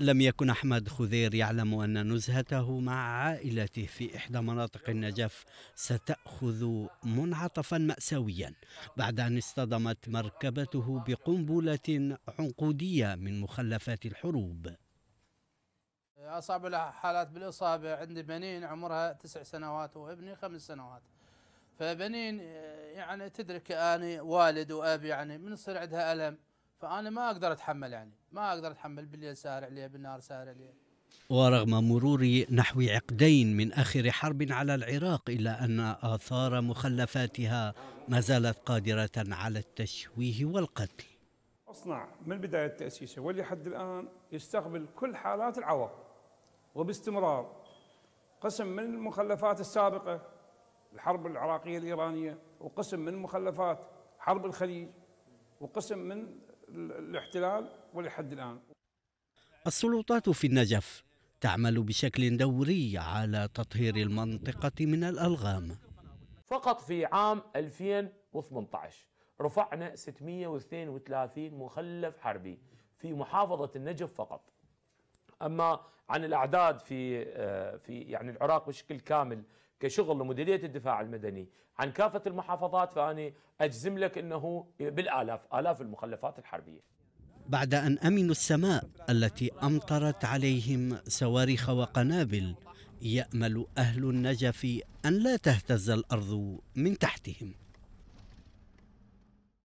لم يكن أحمد خذير يعلم أن نزهته مع عائلته في إحدى مناطق النجف ستأخذ منعطفا مأساويا بعد أن اصطدمت مركبته بقنبلة عنقودية من مخلفات الحروب أصعب الحالات بالإصابة عندي بنين عمرها تسع سنوات وابني خمس سنوات فبنين يعني تدرك أنا والد وأب يعني من يصير عندها ألم فانا ما اقدر اتحمل يعني ما اقدر اتحمل بالليل سارع لي بالنهار سارع لي ورغم مرور نحو عقدين من اخر حرب على العراق الا ان اثار مخلفاتها ما زالت قادره على التشويه والقتل. اصنع من بدايه تاسيسه ولحد الان يستقبل كل حالات العوق وباستمرار قسم من المخلفات السابقه الحرب العراقيه الايرانيه وقسم من مخلفات حرب الخليج وقسم من الاحتلال ولحد الآن السلطات في النجف تعمل بشكل دوري على تطهير المنطقة من الألغام فقط في عام 2018 رفعنا 632 مخلف حربي في محافظة النجف فقط اما عن الاعداد في آه، في يعني العراق بشكل كامل كشغل لمديريه الدفاع المدني عن كافه المحافظات فاني اجزم لك انه بالالاف الاف المخلفات الحربيه بعد ان امنوا السماء التي امطرت عليهم صواريخ وقنابل يامل اهل النجف ان لا تهتز الارض من تحتهم